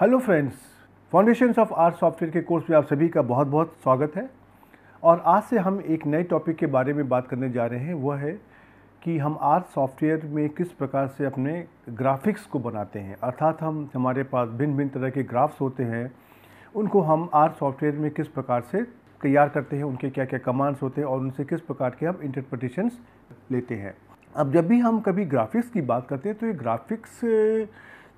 Hello friends foundations of R software के course में आप सभी का बहुत बहुत स्वागत है और आज से हम एक नए टॉपिक के बारे में बात करने जा रहे हैं वह है कि हम आर सॉफ्टवेयर में किस प्रकार से अपने ग्राफिक्स को बनाते हैं अर्थात हम हमारे पास भिन्न भिन्न तरह के ग्राफ्स होते हैं उनको हम आर सॉफ्टवेयर में किस प्रकार से तैयार करते हैं उनके क्या क्या कमांड्स होते हैं और उनसे किस प्रकार के हम इंटरप्रटेशंस लेते हैं अब जब भी हम कभी ग्राफिक्स की बात करते हैं तो ये ग्राफिक्स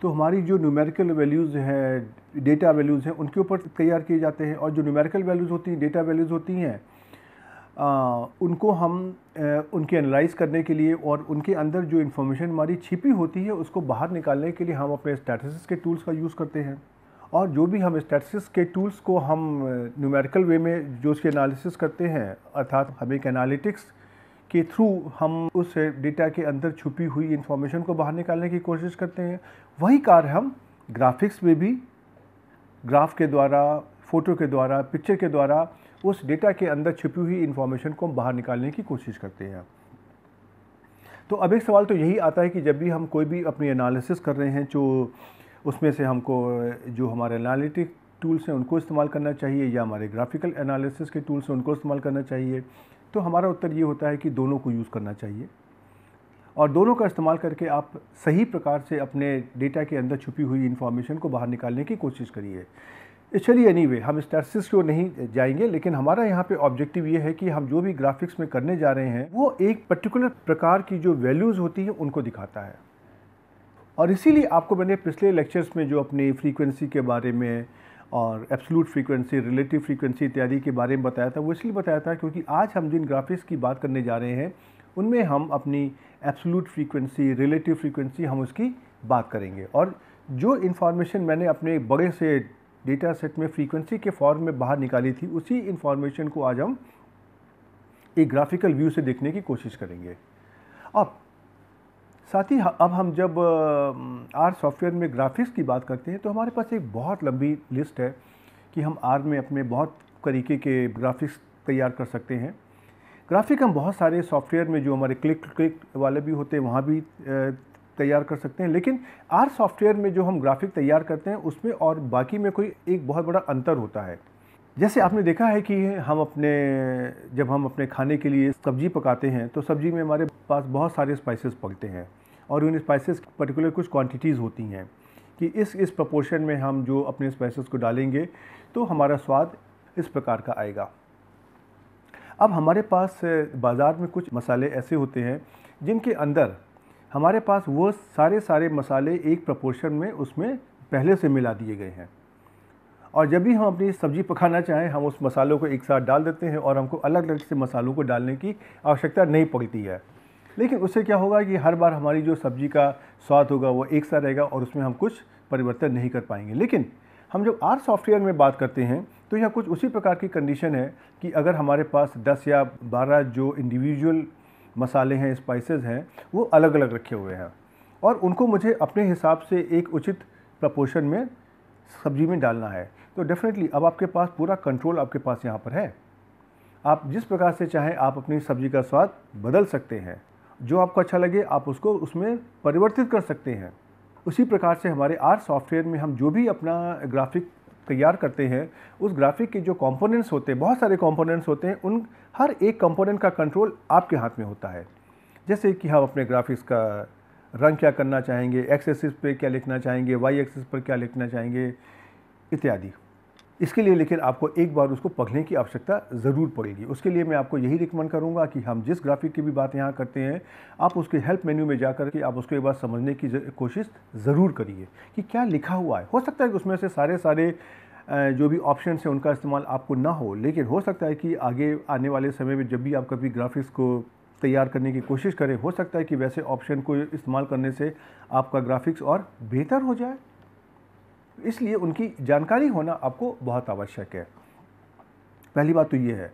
तो हमारी जो न्यूमेरिकल वैल्यूज़ हैं डेटा वैल्यूज़ हैं उनके ऊपर तैयार किए जाते हैं और जो न्यूमेरिकल वैल्यूज़ होती हैं डेटा वैल्यूज़ होती हैं उनको हम आ, उनके एनालाइज करने के लिए और उनके अंदर जो इन्फॉर्मेशन हमारी छिपी होती है उसको बाहर निकालने के लिए हम अपने स्टैटिस्टिक्स के टूल्स का यूज़ करते हैं और जो भी हम स्टैटिस्टिक्स के टूल्स को हम न्यूमेरिकल वे में जो उसकी एनालिसिस करते हैं अर्थात हम एक एनालिटिक्स के थ्रू हम उस डेटा के अंदर छुपी हुई इन्फॉर्मेशन को बाहर निकालने की कोशिश करते हैं वही कार्य हम ग्राफिक्स में भी ग्राफ के द्वारा फ़ोटो के द्वारा पिक्चर के द्वारा उस डेटा के अंदर छुपी हुई इन्फॉर्मेशन को हम बाहर निकालने की कोशिश करते हैं तो अब एक सवाल तो यही आता है कि जब भी हम कोई भी अपनी एनालिसिस कर रहे हैं जो उसमें से हमको जो हमारे एनालिटिक टूल्स हैं उनको इस्तेमाल करना चाहिए या हमारे ग्राफिकल एनालिसिस के टूल्स हैं उनको इस्तेमाल करना चाहिए तो हमारा उत्तर ये होता है कि दोनों को यूज़ करना चाहिए और दोनों का इस्तेमाल करके आप सही प्रकार से अपने डेटा के अंदर छुपी हुई इन्फॉर्मेशन को बाहर निकालने की कोशिश करिए चलिए एनी वे हम स्टैटिस्टिक्स की ओर नहीं जाएंगे लेकिन हमारा यहाँ पे ऑब्जेक्टिव ये है कि हम जो भी ग्राफिक्स में करने जा रहे हैं वो एक पर्टिकुलर प्रकार की जो वैल्यूज़ होती है उनको दिखाता है और इसीलिए आपको मैंने पिछले लेक्चर्स में जो अपनी फ्रीक्वेंसी के बारे में और एब्सोलूट फ्रीक्वेंसी रिलेटिव फ्रीक्वेंसी इत्यादि के बारे में बताया था वो इसलिए बताया था क्योंकि आज हम जिन ग्राफिक्स की बात करने जा रहे हैं उनमें हम अपनी एब्सोलूट फ्रीक्वेंसी रिलेटिव फ्रीक्वेंसी हम उसकी बात करेंगे और जो इन्फॉर्मेशन मैंने अपने बड़े से डेटा सेट में फ्रीक्वेंसी के फॉर्म में बाहर निकाली थी उसी इन्फॉर्मेशन को आज हम एक ग्राफिकल व्यू से देखने की कोशिश करेंगे अब साथ ही अब हम जब आर सॉफ्टवेयर में ग्राफिक्स की बात करते हैं तो हमारे पास एक बहुत लंबी लिस्ट है कि हम आर में अपने बहुत तरीके के ग्राफिक्स तैयार कर सकते हैं ग्राफिक हम बहुत सारे सॉफ्टवेयर में जो हमारे क्लिक क्लिक वाले भी होते हैं वहाँ भी तैयार कर सकते हैं लेकिन आर सॉफ्टवेयर में जो हम ग्राफिक तैयार करते हैं उसमें और बाकी में कोई एक बहुत बड़ा अंतर होता है जैसे आपने देखा है कि हम अपने जब हम अपने खाने के लिए सब्ज़ी पकाते हैं तो सब्ज़ी में हमारे पास बहुत सारे स्पाइसेस पकते हैं और उन स्पाइसेस की पर्टिकुलर कुछ क्वांटिटीज़ होती हैं कि इस इस प्रपोर्शन में हम जो अपने स्पाइसेस को डालेंगे तो हमारा स्वाद इस प्रकार का आएगा अब हमारे पास बाज़ार में कुछ मसाले ऐसे होते हैं जिनके अंदर हमारे पास वो सारे सारे मसाले एक प्रपोर्शन में उसमें पहले से मिला दिए गए हैं और जब भी हम अपनी सब्ज़ी पकाना चाहें हम उस मसालों को एक साथ डाल देते हैं और हमको अलग अलग से मसालों को डालने की आवश्यकता नहीं पड़ती है लेकिन उससे क्या होगा कि हर बार हमारी जो सब्ज़ी का स्वाद होगा वो एक सा रहेगा और उसमें हम कुछ परिवर्तन नहीं कर पाएंगे लेकिन हम जब आर सॉफ्टवेयर में बात करते हैं तो यह कुछ उसी प्रकार की कंडीशन है कि अगर हमारे पास 10 या 12 जो इंडिविजुअल मसाले हैं स्पाइसेस हैं वो अलग अलग रखे हुए हैं और उनको मुझे अपने हिसाब से एक उचित प्रपोर्शन में सब्जी में डालना है तो डेफ़िनेटली अब आपके पास पूरा कंट्रोल आपके पास यहाँ पर है आप जिस प्रकार से चाहें आप अपनी सब्ज़ी का स्वाद बदल सकते हैं जो आपको अच्छा लगे आप उसको उसमें परिवर्तित कर सकते हैं उसी प्रकार से हमारे आर सॉफ्टवेयर में हम जो भी अपना ग्राफिक तैयार करते हैं उस ग्राफिक के जो कंपोनेंट्स होते हैं बहुत सारे कंपोनेंट्स होते हैं उन हर एक कंपोनेंट का कंट्रोल आपके हाथ में होता है जैसे कि हम अपने ग्राफिक्स का रंग क्या करना चाहेंगे एक्सेसिस पे क्या लिखना चाहेंगे वाई एक्सेस पर क्या लिखना चाहेंगे इत्यादि इसके लिए लेकिन आपको एक बार उसको पढ़ने की आवश्यकता ज़रूर पड़ेगी उसके लिए मैं आपको यही रिकमेंड करूँगा कि हम जिस ग्राफिक की भी बात यहाँ करते हैं आप उसके हेल्प मेन्यू में जाकर के आप उसको एक बार समझने की कोशिश ज़रूर करिए कि क्या लिखा हुआ है हो सकता है कि उसमें से सारे सारे जो भी ऑप्शन हैं उनका इस्तेमाल आपको ना हो लेकिन हो सकता है कि आगे आने वाले समय में जब भी आप कभी ग्राफिक्स को तैयार करने की कोशिश करें हो सकता है कि वैसे ऑप्शन को इस्तेमाल करने से आपका ग्राफिक्स और बेहतर हो जाए इसलिए उनकी जानकारी होना आपको बहुत आवश्यक है पहली बात तो ये है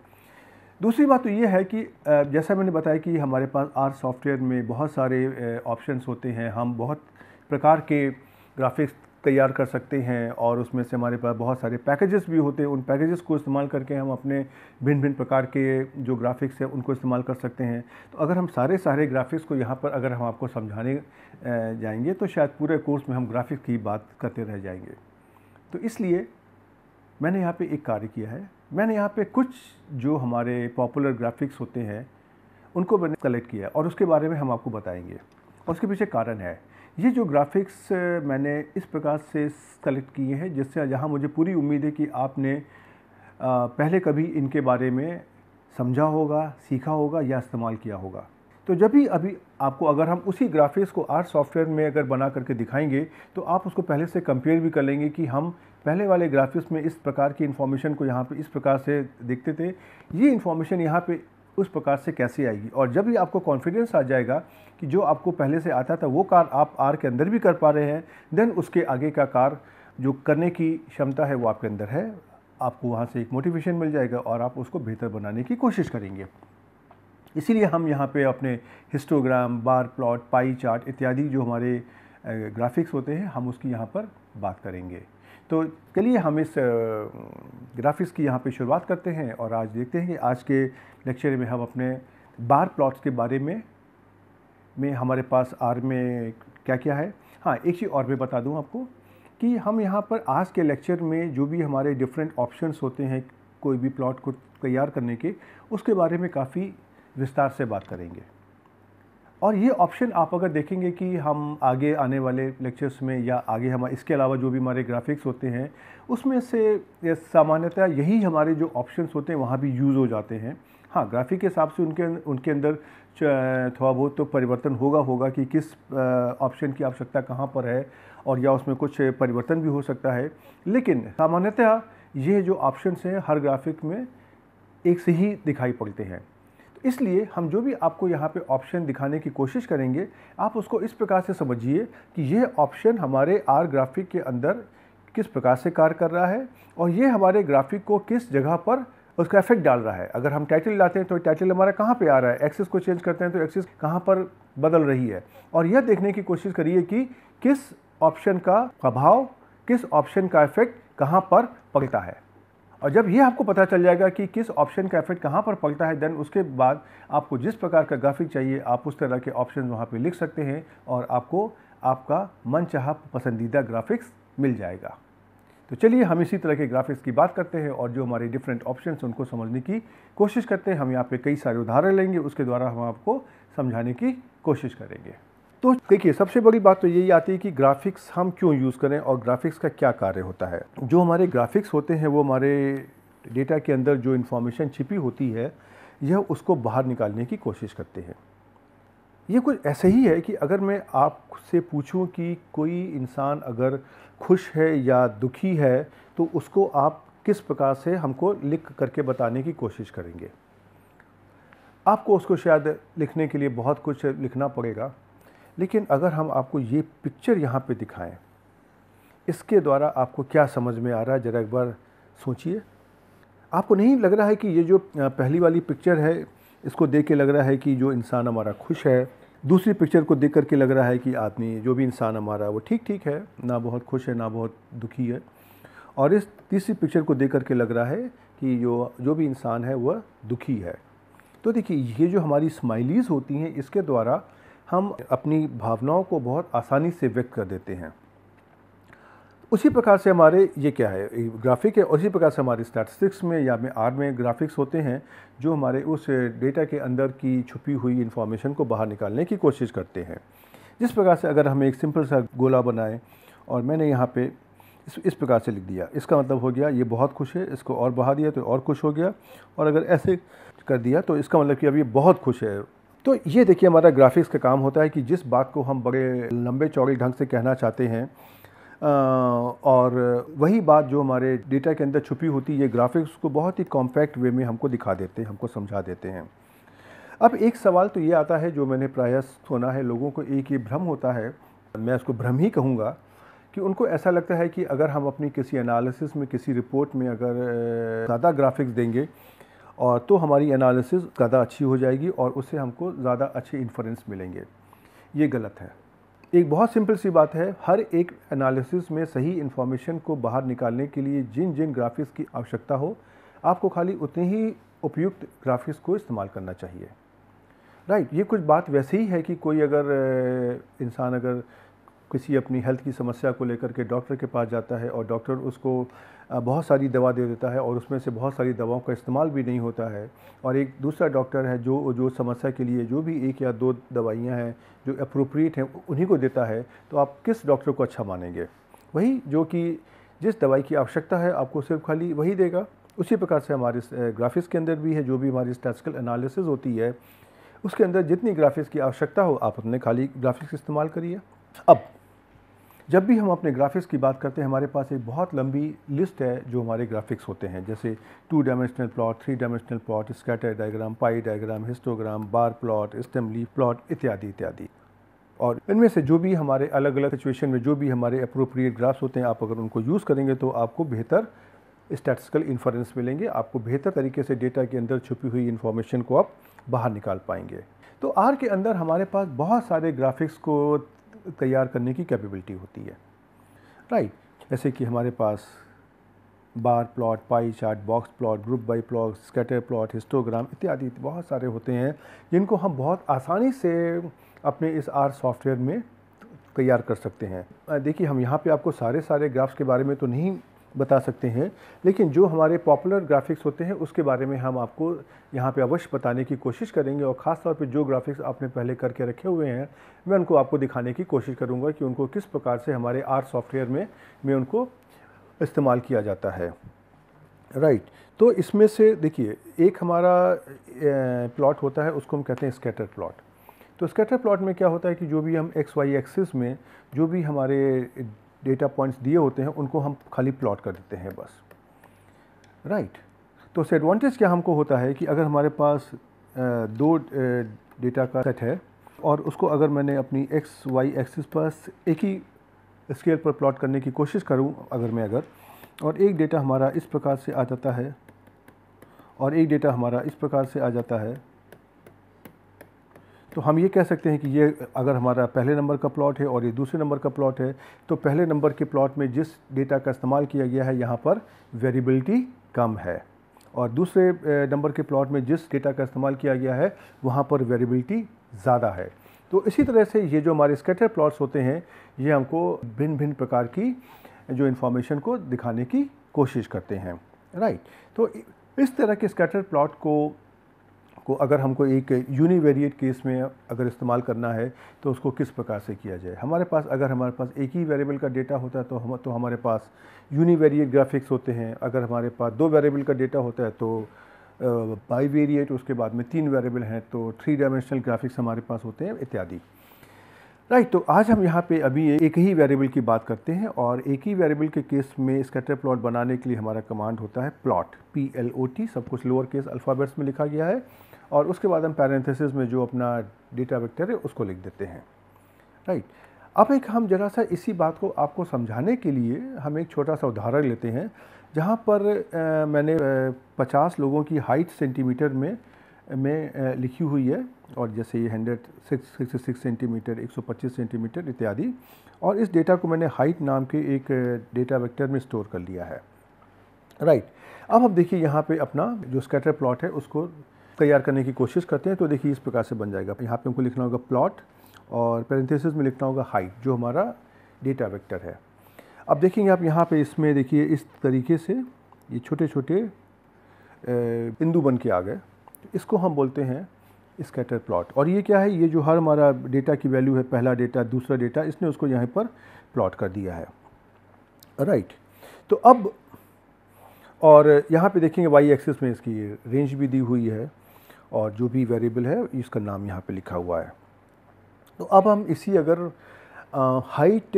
दूसरी बात तो ये है कि जैसा मैंने बताया कि हमारे पास आर सॉफ्टवेयर में बहुत सारे ऑप्शंस होते हैं हम बहुत प्रकार के ग्राफिक्स तैयार कर सकते हैं और उसमें से हमारे पास बहुत सारे पैकेजेस भी होते हैं उन पैकेजेस को इस्तेमाल करके हम अपने भिन्न भिन्न प्रकार के जो ग्राफिक्स हैं उनको इस्तेमाल कर सकते हैं तो अगर हम सारे सारे ग्राफिक्स को यहाँ पर अगर हम आपको समझाने जाएंगे तो शायद पूरे कोर्स में हम ग्राफिक्स की बात करते रह जाएंगे तो इसलिए मैंने यहाँ पर एक कार्य किया है मैंने यहाँ पर कुछ जो हमारे पॉपुलर ग्राफिक्स होते हैं उनको मैंने कलेक्ट किया और उसके बारे में हम आपको बताएंगे और उसके पीछे कारण है ये जो ग्राफिक्स मैंने इस प्रकार से कलेक्ट किए हैं जिससे यहाँ मुझे पूरी उम्मीद है कि आपने पहले कभी इनके बारे में समझा होगा सीखा होगा या इस्तेमाल किया होगा तो जब भी अभी आपको अगर हम उसी ग्राफिक्स को आर सॉफ्टवेयर में अगर बना करके दिखाएंगे तो आप उसको पहले से कंपेयर भी कर लेंगे कि हम पहले वाले ग्राफिक्स में इस प्रकार की इन्फॉर्मेशन को यहाँ पे इस प्रकार से देखते थे ये इन्फॉर्मेशन यहाँ पे उस प्रकार से कैसे आएगी और जब भी आपको कॉन्फिडेंस आ जाएगा कि जो आपको पहले से आता था वो कार आप आर के अंदर भी कर पा रहे हैं देन उसके आगे का कार जो करने की क्षमता है वो आपके अंदर है आपको वहाँ से एक मोटिवेशन मिल जाएगा और आप उसको बेहतर बनाने की कोशिश करेंगे इसीलिए हम यहाँ पे अपने histogram bar plot pie chart इत्यादि जो हमारे ग्राफिक्स होते हैं हम उसकी यहाँ पर बात करेंगे तो चलिए हम इस ग्राफिक्स की यहाँ पे शुरुआत करते हैं और आज देखते हैं कि आज के लेक्चर में हम अपने बार प्लॉट्स के बारे में में हमारे पास आर में क्या क्या है हाँ एक चीज़ और भी बता दूँ आपको कि हम यहाँ पर आज के लेक्चर में जो भी हमारे डिफरेंट ऑप्शंस होते हैं कोई भी प्लॉट को तैयार करने के उसके बारे में काफ़ी विस्तार से बात करेंगे और ये ऑप्शन आप अगर देखेंगे कि हम आगे आने वाले लेक्चर्स में या आगे हम इसके अलावा जो भी हमारे ग्राफिक्स होते हैं उसमें से सामान्यतः यही हमारे जो ऑप्शंस होते हैं वहाँ भी यूज़ हो जाते हैं हाँ ग्राफिक के हिसाब से उनके उनके अंदर थोड़ा बहुत तो परिवर्तन होगा होगा कि किस ऑप्शन की आवश्यकता कहाँ पर है और या उसमें कुछ परिवर्तन भी हो सकता है लेकिन सामान्यतः ये जो ऑप्शन हैं हर ग्राफिक में एक से ही दिखाई पड़ते हैं तो इसलिए हम जो भी आपको यहाँ पे ऑप्शन दिखाने की कोशिश करेंगे आप उसको इस प्रकार से समझिए कि यह ऑप्शन हमारे आर ग्राफिक के अंदर किस प्रकार से कार्य कर रहा है और ये हमारे ग्राफिक को किस जगह पर उसका इफेक्ट डाल रहा है अगर हम टाइटल लाते हैं तो टाइटल हमारा कहाँ पे आ रहा है एक्सिस को चेंज करते हैं तो एक्सिस कहाँ पर बदल रही है और यह देखने की कोशिश करिए कि किस ऑप्शन का प्रभाव किस ऑप्शन का इफेक्ट कहाँ पर पड़ता है और जब ये आपको पता चल जाएगा कि किस ऑप्शन का इफेक्ट कहाँ पर पड़ता है देन उसके बाद आपको जिस प्रकार का ग्राफिक चाहिए आप उस तरह के ऑप्शन वहाँ पे लिख सकते हैं और आपको आपका मनचाहा पसंदीदा ग्राफिक्स मिल जाएगा तो चलिए हम इसी तरह के ग्राफिक्स की बात करते हैं और जो हमारे डिफरेंट ऑप्शन उनको समझने की कोशिश करते हैं हम यहाँ पर कई सारे उदाहरण लेंगे उसके द्वारा हम आपको समझाने की कोशिश करेंगे तो देखिए सबसे बड़ी बात तो यही आती है कि ग्राफिक्स हम क्यों यूज़ करें और ग्राफिक्स का क्या कार्य होता है जो हमारे ग्राफिक्स होते हैं वो हमारे डेटा के अंदर जो इन्फॉर्मेशन छिपी होती है यह उसको बाहर निकालने की कोशिश करते हैं ये कुछ ऐसे ही है कि अगर मैं आपसे पूछूं कि कोई इंसान अगर खुश है या दुखी है तो उसको आप किस प्रकार से हमको लिख करके बताने की कोशिश करेंगे आपको उसको शायद लिखने के लिए बहुत कुछ लिखना पड़ेगा लेकिन अगर हम आपको ये पिक्चर यहाँ पे दिखाएं इसके द्वारा आपको क्या समझ में आ रहा है ज़रा एक बार सोचिए आपको नहीं लग रहा है कि ये जो पहली वाली पिक्चर है इसको देख के लग रहा है कि जो इंसान हमारा खुश है दूसरी पिक्चर को देख करके लग रहा है कि आदमी जो भी इंसान हमारा वो ठीक ठीक है ना बहुत खुश है ना बहुत दुखी है और इस तीसरी पिक्चर को देख करके लग रहा है कि जो जो भी इंसान है वह दुखी है तो देखिए ये जो हमारी स्माइलीज़ होती हैं इसके द्वारा हम अपनी भावनाओं को बहुत आसानी से व्यक्त कर देते हैं उसी प्रकार से हमारे ये क्या है ग्राफिक है उसी प्रकार से हमारे स्टैटिस्टिक्स में या में आर में ग्राफिक्स होते हैं जो हमारे उस डेटा के अंदर की छुपी हुई इन्फॉर्मेशन को बाहर निकालने की कोशिश करते हैं जिस प्रकार से अगर हम एक सिंपल सा गोला बनाएं और मैंने यहाँ पे इस इस प्रकार से लिख दिया इसका मतलब हो गया ये बहुत खुश है इसको और बढ़ा दिया तो और खुश हो गया और अगर ऐसे कर दिया तो इसका मतलब कि अब ये बहुत खुश है तो ये देखिए हमारा ग्राफिक्स का काम होता है कि जिस बात को हम बड़े लंबे चौड़े ढंग से कहना चाहते हैं और वही बात जो हमारे डेटा के अंदर छुपी होती है ये ग्राफिक्स को बहुत ही कॉम्पैक्ट वे में हमको दिखा देते हैं हमको समझा देते हैं अब एक सवाल तो ये आता है जो मैंने प्रयास होना है लोगों को एक ये भ्रम होता है मैं उसको भ्रम ही कहूँगा कि उनको ऐसा लगता है कि अगर हम अपनी किसी एनालिसिस में किसी रिपोर्ट में अगर ज़्यादा ग्राफिक्स देंगे और तो हमारी एनालिसिस ज़्यादा अच्छी हो जाएगी और उससे हमको ज़्यादा अच्छे इन्फ्रेंस मिलेंगे ये गलत है एक बहुत सिंपल सी बात है हर एक एनालिसिस में सही इन्फॉर्मेशन को बाहर निकालने के लिए जिन जिन ग्राफिक्स की आवश्यकता हो आपको खाली उतने ही उपयुक्त ग्राफिक्स को इस्तेमाल करना चाहिए राइट ये कुछ बात वैसे ही है कि कोई अगर इंसान अगर किसी अपनी हेल्थ की समस्या को लेकर के डॉक्टर के पास जाता है और डॉक्टर उसको बहुत सारी दवा दे देता है और उसमें से बहुत सारी दवाओं का इस्तेमाल भी नहीं होता है और एक दूसरा डॉक्टर है जो जो समस्या के लिए जो भी एक या दो दवाइयाँ हैं जो अप्रोप्रिएट हैं उन्हीं को देता है तो आप किस डॉक्टर को अच्छा मानेंगे वही जो कि जिस दवाई की आवश्यकता है आपको सिर्फ खाली वही देगा उसी प्रकार से हमारे ग्राफिक्स के अंदर भी है जो भी हमारी स्टैटिकल एनालिसिस होती है उसके अंदर जितनी ग्राफिक्स की आवश्यकता हो आप अपने खाली ग्राफिक्स इस्तेमाल करिए अब जब भी हम अपने ग्राफिक्स की बात करते हैं हमारे पास एक बहुत लंबी लिस्ट है जो हमारे ग्राफिक्स होते हैं जैसे two dimensional plot three dimensional plot scatter diagram pie diagram histogram bar plot stem leaf plot इत्यादि इत्यादि और इनमें से जो भी हमारे अलग अलग सिचुएशन में जो भी हमारे अप्रोप्रिएट ग्राफ्स होते हैं आप अगर उनको यूज़ करेंगे तो आपको बेहतर स्टैटिस्टिकल इन्फरेंस मिलेंगे आपको बेहतर तरीके से डेटा के अंदर छुपी हुई इन्फॉर्मेशन को आप बाहर निकाल पाएंगे तो आर के अंदर हमारे पास बहुत सारे ग्राफिक्स को तैयार करने की कैपेबिलिटी होती है राइट right. जैसे कि हमारे पास bar plot pie chart box plot group by plot scatter plot histogram इत्यादि बहुत सारे होते हैं जिनको हम बहुत आसानी से अपने इस आर सॉफ्टवेयर में तैयार कर सकते हैं देखिए हम यहाँ पे आपको सारे सारे ग्राफ्स के बारे में तो नहीं बता सकते हैं लेकिन जो हमारे पॉपुलर ग्राफिक्स होते हैं उसके बारे में हम आपको यहाँ पे अवश्य बताने की कोशिश करेंगे और ख़ास तौर पे जो ग्राफिक्स आपने पहले करके रखे हुए हैं मैं उनको आपको दिखाने की कोशिश करूँगा कि उनको किस प्रकार से हमारे आर सॉफ्टवेयर में में उनको इस्तेमाल किया जाता है राइट right. तो इसमें से देखिए एक हमारा प्लॉट होता है उसको हम कहते हैं स्केटर प्लॉट तो स्केटर प्लॉट में क्या होता है कि जो भी हम एक्स वाई एक्सिस में जो भी हमारे डेटा पॉइंट्स दिए होते हैं उनको हम खाली प्लॉट कर देते हैं बस राइट right. तो उससे एडवांटेज क्या हमको होता है कि अगर हमारे पास दो डेटा का सेट है और उसको अगर मैंने अपनी एक्स वाई एक्सिस पर एक ही स्केल पर प्लॉट करने की कोशिश करूं अगर मैं अगर और एक डेटा हमारा इस प्रकार से आ जाता है और एक डेटा हमारा इस प्रकार से आ जाता है तो हम ये कह सकते हैं कि ये अगर हमारा पहले नंबर का प्लॉट है और ये दूसरे नंबर का प्लॉट है तो पहले नंबर के प्लॉट में जिस डेटा का इस्तेमाल किया गया है यहाँ पर वेरिएबिलिटी कम है और दूसरे नंबर के प्लॉट में जिस डेटा का इस्तेमाल किया गया है वहाँ पर वेरिएबिलिटी ज़्यादा है तो इसी तरह से ये जो हमारे स्केटर प्लॉट्स होते हैं ये हमको भिन्न भिन्न प्रकार की जो इन्फॉर्मेशन को दिखाने की कोशिश करते हैं राइट तो इस तरह के स्कैटर प्लॉट को को अगर हमको एक यूनिवेरिएट केस में अगर इस्तेमाल करना है तो उसको किस प्रकार से किया जाए हमारे पास अगर हमारे पास एक ही वेरिएबल का डेटा होता है तो हम तो हमारे पास यूनिवेरिएट ग्राफिक्स होते हैं अगर हमारे पास दो वेरिएबल का डेटा होता है तो बाई वेरिएट उसके बाद में तीन वेरिएबल हैं तो थ्री डायमेंशनल ग्राफिक्स हमारे पास होते हैं इत्यादि राइट तो आज हम यहाँ पे अभी एक ही वेरिएबल की बात करते हैं और एक ही वेरिएबल के केस में स्कैटर प्लॉट बनाने के लिए हमारा कमांड होता है plot P L O T सब कुछ लोअर केस अल्फ़ाबेट्स में लिखा गया है और उसके बाद हम पैरेंथेसिस में जो अपना डेटा वेक्टर है उसको लिख देते हैं राइट अब एक हम जरा सा इसी बात को आपको समझाने के लिए हम एक छोटा सा उदाहरण लेते हैं जहाँ पर आ, मैंने पचास लोगों की हाइट सेंटीमीटर में में लिखी हुई है और जैसे ये हंड्रेड सिक्स सिक्स सेंटीमीटर एक सौ पच्चीस सेंटीमीटर इत्यादि और इस डेटा को मैंने हाइट नाम के एक डेटा वेक्टर में स्टोर कर लिया है राइट right. अब हम देखिए यहाँ पे अपना जो स्कैटर प्लॉट है उसको तैयार करने की कोशिश करते हैं तो देखिए इस प्रकार से बन जाएगा यहाँ पे हमको लिखना होगा प्लॉट और पेरेंथेसिस में लिखना होगा हाइट जो हमारा डेटा वेक्टर है अब देखेंगे आप यहाँ पे इसमें देखिए इस तरीके से ये छोटे छोटे बिंदु बन के आ गए इसको हम बोलते हैं स्कैटर प्लॉट और ये क्या है ये जो हर हमारा डेटा की वैल्यू है पहला डेटा दूसरा डेटा इसने उसको यहाँ पर प्लॉट कर दिया है राइट तो अब और यहाँ पे देखेंगे वाई एक्सिस में इसकी रेंज भी दी हुई है और जो भी वेरिएबल है इसका नाम यहाँ पे लिखा हुआ है तो अब हम इसी अगर हाइट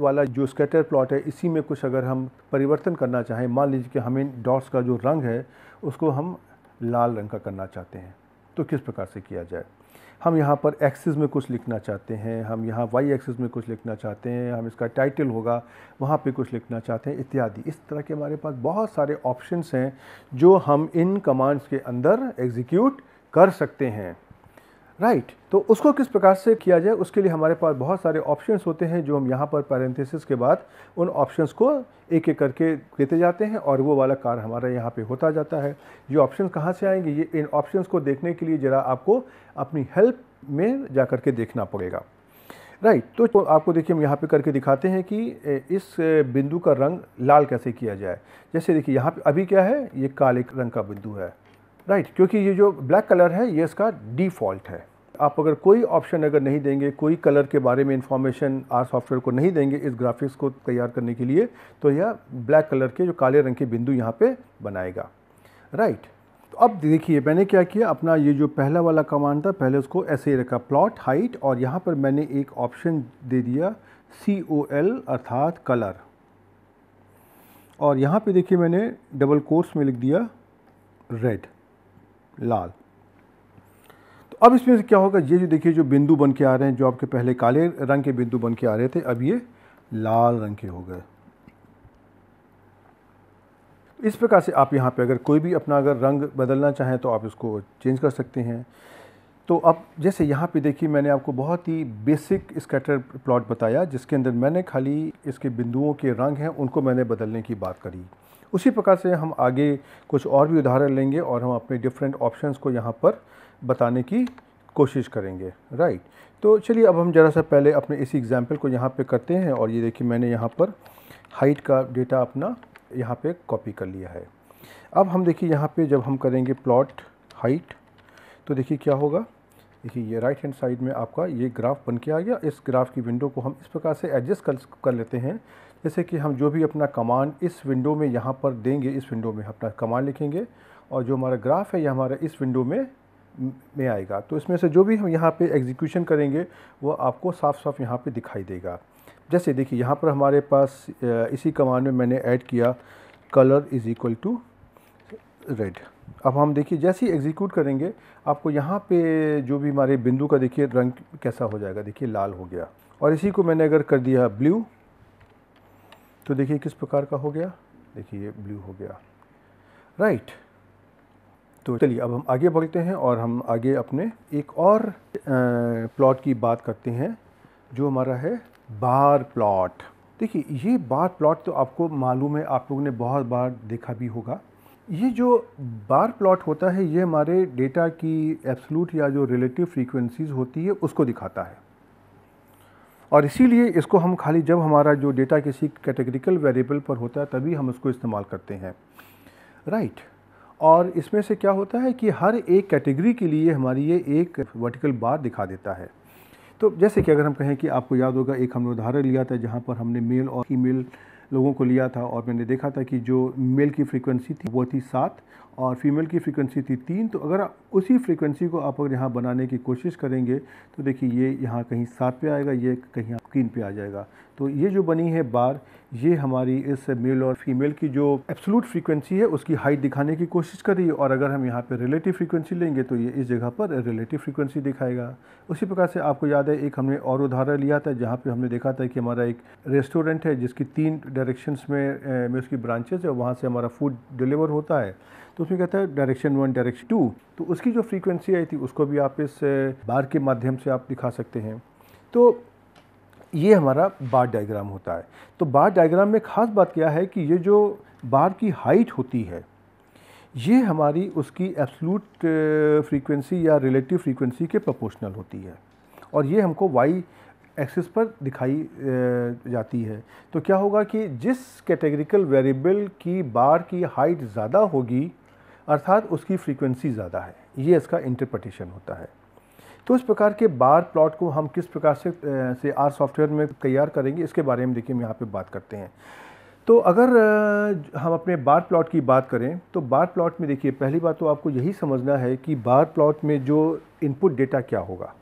वाला जो स्केटर प्लॉट है इसी में कुछ अगर हम परिवर्तन करना चाहें मान लीजिए कि हमें डॉट्स का जो रंग है उसको हम लाल रंग का करना चाहते हैं तो किस प्रकार से किया जाए हम यहाँ पर एक्सिस में कुछ लिखना चाहते हैं हम यहाँ वाई एक्सिस में कुछ लिखना चाहते हैं हम इसका टाइटल होगा वहाँ पे कुछ लिखना चाहते हैं इत्यादि इस तरह के हमारे पास बहुत सारे ऑप्शंस हैं जो हम इन कमांड्स के अंदर एग्जीक्यूट कर सकते हैं राइट right. तो उसको किस प्रकार से किया जाए उसके लिए हमारे पास बहुत सारे ऑप्शंस होते हैं जो हम यहाँ पर पैरेंथेसिस के बाद उन ऑप्शंस को एक एक करके देते जाते हैं और वो वाला कार हमारा यहाँ पे होता जाता है ये ऑप्शन कहाँ से आएंगे ये इन ऑप्शंस को देखने के लिए ज़रा आपको अपनी हेल्प में जा कर के देखना पड़ेगा राइट right. तो, तो आपको देखिए हम यहाँ पर करके दिखाते हैं कि इस बिंदु का रंग लाल कैसे किया जाए जैसे देखिए यहाँ पर अभी क्या है ये काले रंग का बिंदु है राइट right, क्योंकि ये जो ब्लैक कलर है ये इसका डिफ़ॉल्ट है आप अगर कोई ऑप्शन अगर नहीं देंगे कोई कलर के बारे में इंफॉर्मेशन आर सॉफ्टवेयर को नहीं देंगे इस ग्राफिक्स को तैयार करने के लिए तो यह ब्लैक कलर के जो काले रंग के बिंदु यहाँ पे बनाएगा राइट right. तो अब देखिए मैंने क्या किया अपना ये जो पहला वाला कमांड था पहले उसको ऐसे ही रखा प्लॉट हाइट और यहाँ पर मैंने एक ऑप्शन दे दिया सी ओ एल अर्थात कलर और यहाँ पर देखिए मैंने डबल कोर्स में लिख दिया रेड लाल तो अब इसमें से क्या होगा ये जो देखिए जो बिंदु बन के आ रहे हैं जो आपके पहले काले रंग के बिंदु बन के आ रहे थे अब ये लाल रंग के हो गए इस प्रकार से आप यहाँ पे अगर कोई भी अपना अगर रंग बदलना चाहें तो आप इसको चेंज कर सकते हैं तो अब जैसे यहाँ पे देखिए मैंने आपको बहुत ही बेसिक स्कैटर प्लॉट बताया जिसके अंदर मैंने खाली इसके बिंदुओं के रंग हैं उनको मैंने बदलने की बात करी उसी प्रकार से हम आगे कुछ और भी उदाहरण लेंगे और हम अपने डिफरेंट ऑप्शंस को यहाँ पर बताने की कोशिश करेंगे राइट तो चलिए अब हम ज़रा सा पहले अपने इसी एग्ज़ाम्पल को यहाँ पे करते हैं और ये देखिए मैंने यहाँ पर हाइट का डेटा अपना यहाँ पे कॉपी कर लिया है अब हम देखिए यहाँ पे जब हम करेंगे प्लॉट हाइट तो देखिए क्या होगा देखिए ये राइट हैंड साइड में आपका ये ग्राफ बन के आ गया इस ग्राफ की विंडो को हम इस प्रकार से एडजस्ट कर कर लेते हैं जैसे कि हम जो भी अपना कमांड इस विंडो में यहाँ पर देंगे इस विंडो में अपना कमांड लिखेंगे और जो हमारा ग्राफ है ये हमारा इस विंडो में में आएगा तो इसमें से जो भी हम यहाँ पे एग्जीक्यूशन करेंगे वो आपको साफ साफ यहाँ पे दिखाई देगा जैसे देखिए यहाँ पर हमारे पास इसी कमांड में मैंने ऐड किया colour is equal to red अब हम देखिए जैसे ही एग्जीक्यूट करेंगे आपको यहाँ पे जो भी हमारे बिंदु का देखिए रंग कैसा हो जाएगा देखिए लाल हो गया और इसी को मैंने अगर कर दिया ब्लू तो देखिए किस प्रकार का हो गया देखिए ये ब्लू हो गया राइट तो चलिए अब हम आगे बढ़ते हैं और हम आगे अपने एक और प्लॉट की बात करते हैं जो हमारा है बार प्लॉट देखिए ये बार प्लॉट तो आपको मालूम है आप लोगों ने बहुत बार देखा भी होगा ये जो बार प्लॉट होता है ये हमारे डेटा की एब्सलूट या जो रिलेटिव फ्रीक्वेंसीज़ होती है उसको दिखाता है और इसीलिए इसको हम खाली जब हमारा जो डेटा किसी कैटेगरिकल वेरिएबल पर होता है तभी हम उसको इस्तेमाल करते हैं राइट right. और इसमें से क्या होता है कि हर एक कैटेगरी के लिए हमारी ये एक वर्टिकल बार दिखा देता है तो जैसे कि अगर हम कहें कि आपको याद होगा एक हमने उदाहरण लिया था जहाँ पर हमने मेल और ईमेल लोगों को लिया था और मैंने देखा था कि जो मेल की फ्रीक्वेंसी थी वो थी सात और फीमेल की फ्रीक्वेंसी थी तीन तो अगर उसी फ्रीक्वेंसी को आप अगर यहाँ बनाने की कोशिश करेंगे तो देखिए ये यहाँ कहीं सात पे आएगा ये कहीं तीन पे आ जाएगा तो ये जो बनी है बार ये हमारी इस मेल और फीमेल की जो एब्सोलूट फ्रीक्वेंसी है उसकी हाइट दिखाने की कोशिश कर रही है और अगर हम यहाँ पे रिलेटिव फ्रीक्वेंसी लेंगे तो ये इस जगह पर रिलेटिव फ्रीक्वेंसी दिखाएगा उसी प्रकार से आपको याद है एक हमने और उदाहरण लिया था जहाँ पे हमने देखा था कि हमारा एक रेस्टोरेंट है जिसकी तीन डायरेक्शंस में में उसकी ब्रांचेज है वहाँ से हमारा फूड डिलीवर होता है तो उसमें कहता है डायरेक्शन वन डायरेक्शन टू तो उसकी जो फ्रीक्वेंसी आई थी उसको भी आप इस बार के माध्यम से आप दिखा सकते हैं तो ये हमारा बार डायग्राम होता है तो बार डायग्राम में ख़ास बात क्या है कि ये जो बार की हाइट होती है ये हमारी उसकी एब्सलूट फ्रीक्वेंसी या रिलेटिव फ्रीक्वेंसी के प्रोपोर्शनल होती है और ये हमको वाई एक्सिस पर दिखाई जाती है तो क्या होगा कि जिस कैटेगरिकल वेरिएबल की बार की हाइट ज़्यादा होगी अर्थात उसकी फ्रीक्वेंसी ज़्यादा है ये इसका इंटरप्रटेशन होता है तो इस प्रकार के बार प्लॉट को हम किस प्रकार से से आर सॉफ्टवेयर में तैयार करेंगे इसके बारे में देखिए हम यहाँ पे बात करते हैं तो अगर हम अपने बार प्लॉट की बात करें तो बार प्लॉट में देखिए पहली बात तो आपको यही समझना है कि बार प्लॉट में जो इनपुट डेटा क्या होगा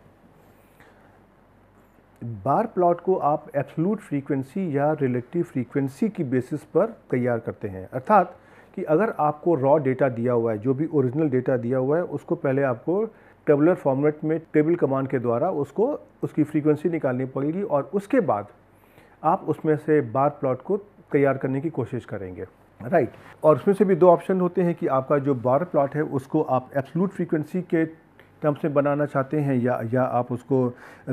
बार प्लॉट को आप एब्सलूट फ्रीक्वेंसी या रिलेटिव फ्रीक्वेंसी की बेसिस पर तैयार करते हैं अर्थात कि अगर आपको रॉ डेटा दिया हुआ है जो भी ओरिजिनल डेटा दिया हुआ है उसको पहले आपको टेबुलर फॉर्मेट में टेबल कमांड के द्वारा उसको उसकी फ्रीक्वेंसी निकालनी पड़ेगी और उसके बाद आप उसमें से बार प्लॉट को तैयार करने की कोशिश करेंगे राइट right. और उसमें से भी दो ऑप्शन होते हैं कि आपका जो बार प्लॉट है उसको आप एब्सलूट फ्रीक्वेंसी के टर्म्स में बनाना चाहते हैं या या आप उसको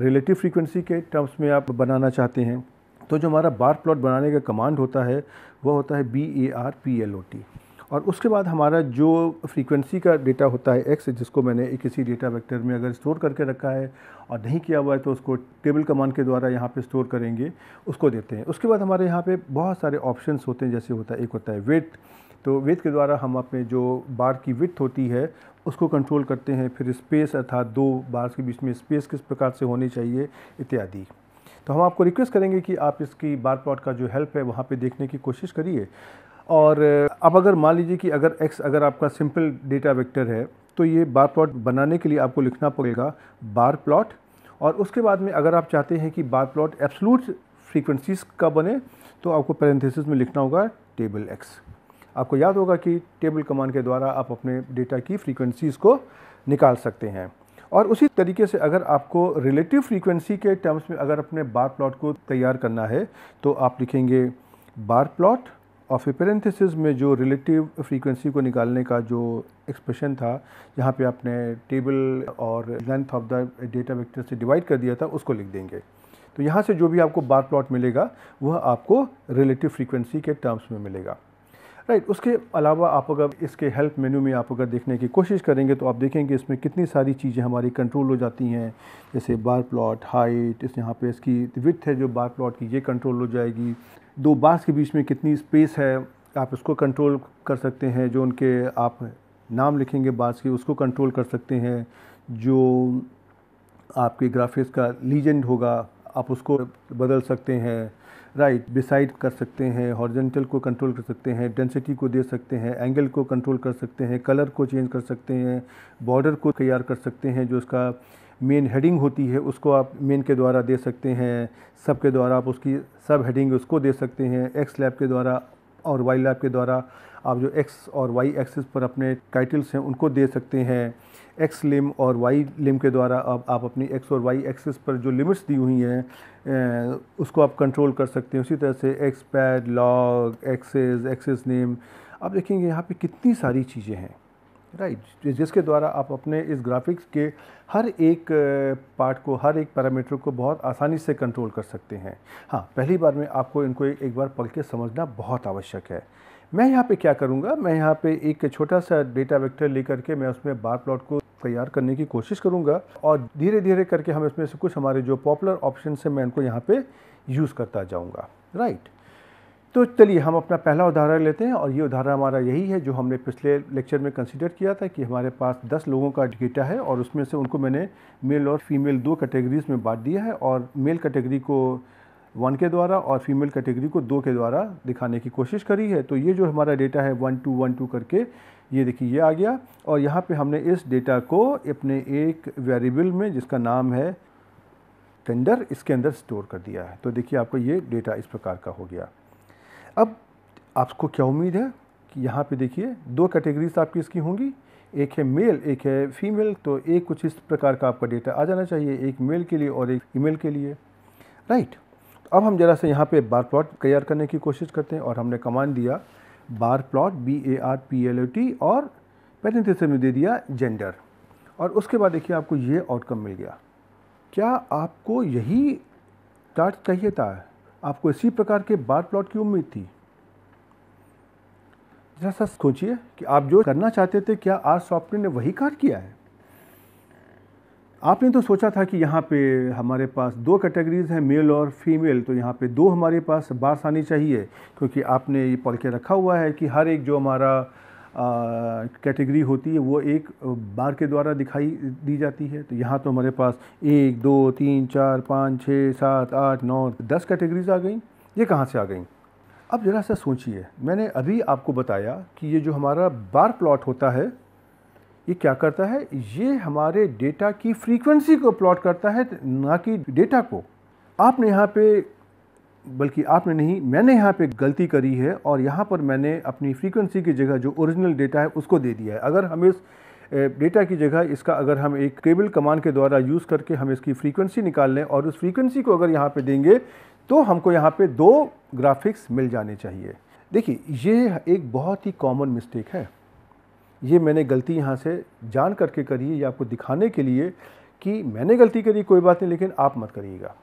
रिलेटिव फ्रीक्वेंसी के टर्म्स में आप बनाना चाहते हैं तो जो हमारा बार प्लॉट बनाने का कमांड होता है वो होता है B A R P L O T और उसके बाद हमारा जो फ्रीक्वेंसी का डेटा होता है एक्स जिसको मैंने किसी डेटा वेक्टर में अगर स्टोर करके रखा है और नहीं किया हुआ है तो उसको टेबल कमांड के द्वारा यहाँ पे स्टोर करेंगे उसको देते हैं उसके बाद हमारे यहाँ पे बहुत सारे ऑप्शंस होते हैं जैसे होता है एक होता है वेट तो वेट के द्वारा हम अपने जो बार की विथ होती है उसको कंट्रोल करते हैं फिर स्पेस अर्थात दो बार्स के बीच में स्पेस किस प्रकार से होनी चाहिए इत्यादि तो हम आपको रिक्वेस्ट करेंगे कि आप इसकी बार प्लॉट का जो हेल्प है वहाँ पे देखने की कोशिश करिए और अब अगर मान लीजिए कि अगर एक्स अगर आपका सिंपल डेटा वेक्टर है तो ये बार प्लॉट बनाने के लिए आपको लिखना पड़ेगा बार प्लॉट और उसके बाद में अगर आप चाहते हैं कि बार प्लॉट एब्सलूट फ्रीक्वेंसीज का बने तो आपको पैरेंथेसिस में लिखना होगा टेबल एक्स आपको याद होगा कि टेबल कमांड के द्वारा आप अपने डेटा की फ्रीक्वेंसीज़ को निकाल सकते हैं और उसी तरीके से अगर आपको रिलेटिव फ्रीक्वेंसी के टर्म्स में अगर अपने बार प्लॉट को तैयार करना है तो आप लिखेंगे बार प्लॉट ऑफिपेरेंथिस में जो रिलेटिव फ्रीक्वेंसी को निकालने का जो एक्सप्रेशन था जहाँ पे आपने टेबल और length of the data vector से डिवाइड कर दिया था उसको लिख देंगे तो यहाँ से जो भी आपको बार प्लॉट मिलेगा वह आपको रिलेटिव फ्रीक्वेंसी के टर्म्स में मिलेगा राइट right, उसके अलावा आप अगर इसके हेल्प मेन्यू में आप अगर देखने की कोशिश करेंगे तो आप देखेंगे इसमें कितनी सारी चीज़ें हमारी कंट्रोल हो जाती हैं जैसे बार प्लॉट हाइट इस यहाँ पे इसकी विथ है जो बार प्लॉट की ये कंट्रोल हो जाएगी दो बास के बीच में कितनी स्पेस है आप उसको कंट्रोल कर सकते हैं जो उनके आप नाम लिखेंगे बास के उसको कंट्रोल कर सकते हैं जो आपके ग्राफिक्स का लीजेंड होगा आप उसको बदल सकते हैं राइट डिसाइड कर सकते हैं हॉर्जेंटल को कंट्रोल कर सकते हैं डेंसिटी को दे सकते हैं एंगल को कंट्रोल कर सकते हैं कलर को चेंज कर सकते हैं बॉर्डर को तैयार कर सकते हैं जो उसका मेन हेडिंग होती है उसको आप मेन के द्वारा दे सकते हैं सब के द्वारा आप उसकी सब हेडिंग उसको दे सकते हैं एक्स लैब के द्वारा और वाई लैब के द्वारा आप जो एक्स और वाई एक्सिस पर अपने टाइटल्स हैं उनको दे सकते हैं एक्स लिम और वाई लिम के द्वारा आप आप अपनी एक्स और वाई एक्सिस पर जो लिमिट्स दी हुई हैं उसको आप कंट्रोल कर सकते हैं उसी तरह से x pad log axes axes name आप देखेंगे यहाँ पे कितनी सारी चीज़ें हैं राइट right. जिसके द्वारा आप अपने इस ग्राफिक्स के हर एक पार्ट को हर एक पैरामीटर को बहुत आसानी से कंट्रोल कर सकते हैं हाँ पहली बार में आपको इनको एक, बार पढ़ के समझना बहुत आवश्यक है मैं यहाँ पे क्या करूँगा मैं यहाँ पे एक छोटा सा डेटा वेक्टर लेकर के मैं उसमें बार प्लॉट को तैयार करने की कोशिश करूँगा और धीरे धीरे करके हम इसमें से कुछ हमारे जो पॉपुलर ऑप्शन है मैं इनको यहाँ पर यूज़ करता जाऊँगा राइट तो चलिए हम अपना पहला उदाहरण लेते हैं और ये उदाहरण हमारा यही है जो हमने पिछले लेक्चर में कंसिडर किया था कि हमारे पास 10 लोगों का डेटा है और उसमें से उनको मैंने मेल और फीमेल दो कैटेगरीज में बांट दिया है और मेल कैटेगरी को वन के द्वारा और फीमेल कैटेगरी को दो के द्वारा दिखाने की कोशिश करी है तो ये जो हमारा डेटा है वन टू वन टू करके ये देखिए ये आ गया और यहाँ पे हमने इस डेटा को अपने एक वेरिएबल में जिसका नाम है टेंडर इसके अंदर स्टोर कर दिया है तो देखिए आपको ये डेटा इस प्रकार का हो गया अब आपको क्या उम्मीद है कि यहाँ पे देखिए दो कैटेगरीज आपकी इसकी होंगी एक है मेल एक है फीमेल तो एक कुछ इस प्रकार का आपका डेटा आ जाना चाहिए एक मेल के लिए और एक ईमेल के लिए राइट तो अब हम ज़रा से यहाँ पे बार प्लॉट तैयार करने की कोशिश करते हैं और हमने कमांड दिया bar plot B A R P L O T और पैरेंथिस में दे दिया जेंडर और उसके बाद देखिए आपको ये आउटकम मिल गया क्या आपको यही चार्ट चाहिए था आपको इसी प्रकार के बार प्लॉट की उम्मीद थी जरा सा सोचिए कि आप जो करना चाहते थे क्या आज सॉफ्टवेयर ने वही कार्य किया है आपने तो सोचा था कि यहाँ पे हमारे पास दो कैटेगरीज हैं मेल और फीमेल तो यहाँ पे दो हमारे पास बार्स आनी चाहिए क्योंकि आपने ये पढ़ के रखा हुआ है कि हर एक जो हमारा कैटेगरी होती है वो एक बार के द्वारा दिखाई दी जाती है तो यहाँ तो हमारे पास एक दो तीन चार पाँच छः सात आठ नौ दस कैटेगरीज आ गई ये कहाँ से आ गई अब ज़रा सा सोचिए मैंने अभी आपको बताया कि ये जो हमारा बार प्लॉट होता है ये क्या करता है ये हमारे डेटा की फ्रीक्वेंसी को प्लॉट करता है ना कि डेटा को आपने यहाँ पे बल्कि आपने नहीं मैंने यहाँ पे गलती करी है और यहाँ पर मैंने अपनी फ्रीक्वेंसी की जगह जो ओरिजिनल डेटा है उसको दे दिया है अगर हम इस डेटा की जगह इसका अगर हम एक केबल कमान के द्वारा यूज़ करके हम इसकी फ्रीक्वेंसी निकाल लें और उस फ्रीक्वेंसी को अगर यहाँ पे देंगे तो हमको यहाँ पे दो ग्राफिक्स मिल जाने चाहिए देखिए ये एक बहुत ही कॉमन मिस्टेक है ये मैंने गलती यहाँ से जान करके करी है या आपको दिखाने के लिए कि मैंने गलती करी कोई बात नहीं लेकिन आप मत करिएगा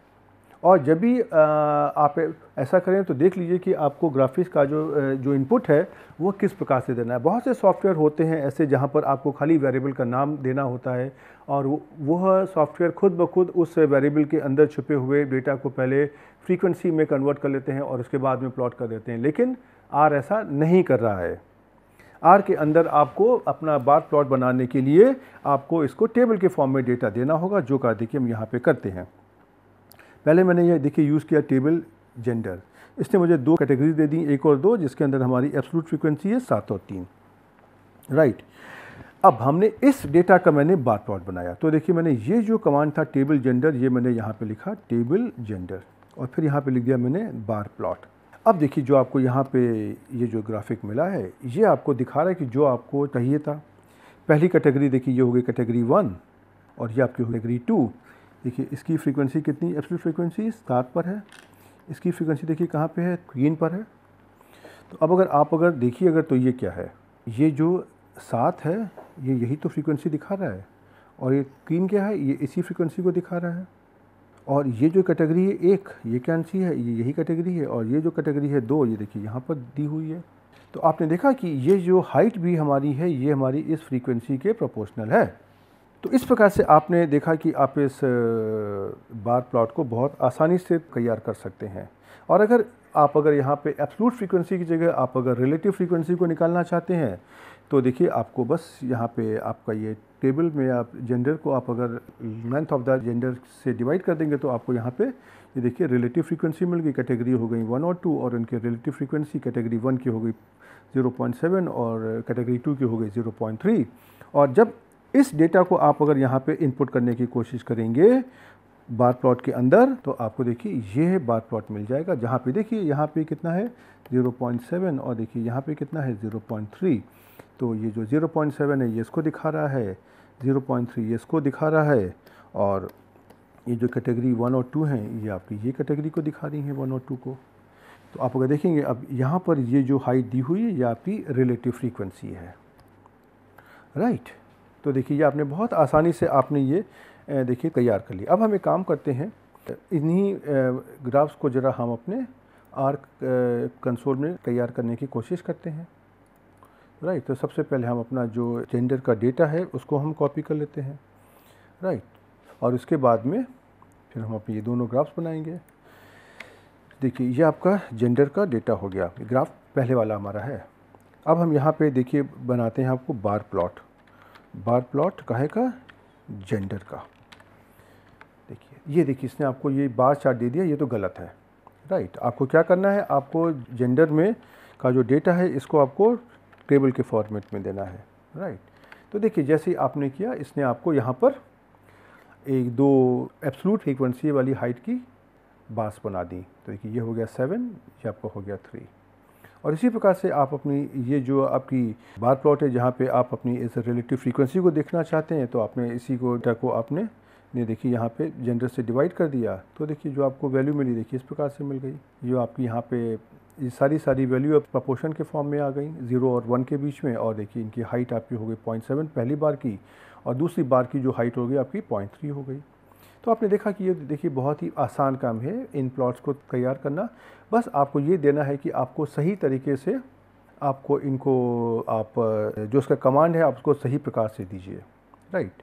और जब भी आप ऐसा करें तो देख लीजिए कि आपको ग्राफिक्स का जो जो इनपुट है वो किस प्रकार से देना है बहुत से सॉफ्टवेयर होते हैं ऐसे जहाँ पर आपको खाली वेरिएबल का नाम देना होता है और वह सॉफ्टवेयर खुद ब खुद उस वेरिएबल के अंदर छुपे हुए डेटा को पहले फ्रीक्वेंसी में कन्वर्ट कर लेते हैं और उसके बाद में प्लॉट कर देते हैं लेकिन आर ऐसा नहीं कर रहा है आर के अंदर आपको अपना बार प्लॉट बनाने के लिए आपको इसको टेबल के फॉर्म में डेटा देना होगा जो का देखिए हम यहाँ पर करते हैं पहले मैंने ये देखिए यूज़ किया टेबल जेंडर इसने मुझे दो कैटेगरीज दे दी एक और दो जिसके अंदर हमारी एब्सोलूट फ्रीक्वेंसी है सात और तीन राइट right. अब हमने इस डेटा का मैंने बार प्लॉट बनाया तो देखिए मैंने ये जो कमांड था टेबल जेंडर ये मैंने यहाँ पे लिखा टेबल जेंडर और फिर यहाँ पे लिख दिया मैंने बार प्लॉट अब देखिए जो आपको यहाँ पे ये जो ग्राफिक मिला है ये आपको दिखा रहा है कि जो आपको चाहिए था पहली कैटेगरी देखिए ये हो गई कैटेगरी वन और ये आपकी हो गई कैटेगरी टू देखिए इसकी फ्रीक्वेंसी कितनी एब्सोल्यूट फ्रीक्वेंसी सात पर है इसकी फ्रीक्वेंसी देखिए कहाँ पे है तीन पर है तो अब अगर आप अगर देखिए अगर तो ये क्या है ये जो सात है ये यही तो फ्रीक्वेंसी दिखा रहा है और ये तीन क्या है ये इसी फ्रीक्वेंसी को दिखा रहा है और ये जो कैटेगरी है एक ये कौन सी है ये यही कैटेगरी है और ये जो कैटेगरी है दो ये देखिए यहाँ पर दी हुई है तो आपने देखा कि ये जो हाइट भी हमारी है ये हमारी इस फ्रीक्वेंसी के प्रोपोर्शनल है तो इस प्रकार से आपने देखा कि आप इस बार प्लॉट को बहुत आसानी से तैयार कर सकते हैं और अगर आप अगर यहाँ पे एब्सलूट फ्रीक्वेंसी की जगह आप अगर रिलेटिव फ्रीक्वेंसी को निकालना चाहते हैं तो देखिए आपको बस यहाँ पे आपका ये टेबल में आप जेंडर को आप अगर लेंथ ऑफ द जेंडर से डिवाइड कर देंगे तो आपको यहाँ पे ये देखिए रिलेटिव फ्रीक्वेंसी मिल गई कैटेगरी हो गई वन और टू और इनके रिलेटिव फ्रीक्वेंसी कैटेगरी वन की हो गई ज़ीरो और कैटेगरी टू की हो गई ज़ीरो और जब इस डेटा को आप अगर यहाँ पे इनपुट करने की कोशिश करेंगे बार प्लॉट के अंदर तो आपको देखिए ये बार प्लॉट मिल जाएगा जहाँ पे देखिए यहाँ पे कितना है 0.7 और देखिए यहाँ पे कितना है 0.3 तो ये जो 0.7 है ये इसको दिखा रहा है 0.3 ये इसको दिखा रहा है और ये जो कैटेगरी वन और टू हैं ये आपकी ये कैटेगरी को दिखा रही हैं वन और टू को तो आप अगर देखेंगे अब यहाँ पर ये जो हाइट दी हुई है ये आपकी रिलेटिव फ्रीक्वेंसी है राइट right? तो देखिए ये आपने बहुत आसानी से आपने ये देखिए तैयार कर लिया अब हम एक काम करते हैं इन्हीं ग्राफ्स को ज़रा हम अपने आर्क कंसोल में तैयार करने की कोशिश करते हैं राइट तो सबसे पहले हम अपना जो जेंडर का डेटा है उसको हम कॉपी कर लेते हैं राइट और उसके बाद में फिर हम अपने ये दोनों ग्राफ्स बनाएंगे देखिए ये आपका जेंडर का डेटा हो गया ग्राफ पहले वाला हमारा है अब हम यहाँ पे देखिए बनाते हैं आपको बार प्लॉट बार प्लॉट काहे का जेंडर का देखिए ये देखिए इसने आपको ये बार चार्ट दे दिया ये तो गलत है राइट आपको क्या करना है आपको जेंडर में का जो डेटा है इसको आपको टेबल के फॉर्मेट में देना है राइट तो देखिए जैसे ही आपने किया इसने आपको यहाँ पर एक दो एब्सलूट फ्रीक्वेंसी वाली हाइट की बास बना दी तो देखिए ये हो गया सेवन ये आपका हो गया थ्री और इसी प्रकार से आप अपनी ये जो आपकी बार प्लॉट है जहाँ पे आप अपनी इस रिलेटिव फ्रीक्वेंसी को देखना चाहते हैं तो आपने इसी को डेटा को आपने ने देखिए यहाँ पे जेंडर से डिवाइड कर दिया तो देखिए जो आपको वैल्यू मिली देखिए इस प्रकार से मिल गई जो आपकी यहाँ पे ये सारी सारी वैल्यू अब प्रपोर्शन के फॉर्म में आ गई ज़ीरो और वन के बीच में और देखिए इनकी हाइट आपकी हो गई पॉइंट सेवन पहली बार की और दूसरी बार की जो हाइट हो गई आपकी पॉइंट थ्री हो गई तो आपने देखा कि ये देखिए बहुत ही आसान काम है इन प्लॉट्स को तैयार करना बस आपको ये देना है कि आपको सही तरीके से आपको इनको आप जो उसका कमांड है आप उसको सही प्रकार से दीजिए राइट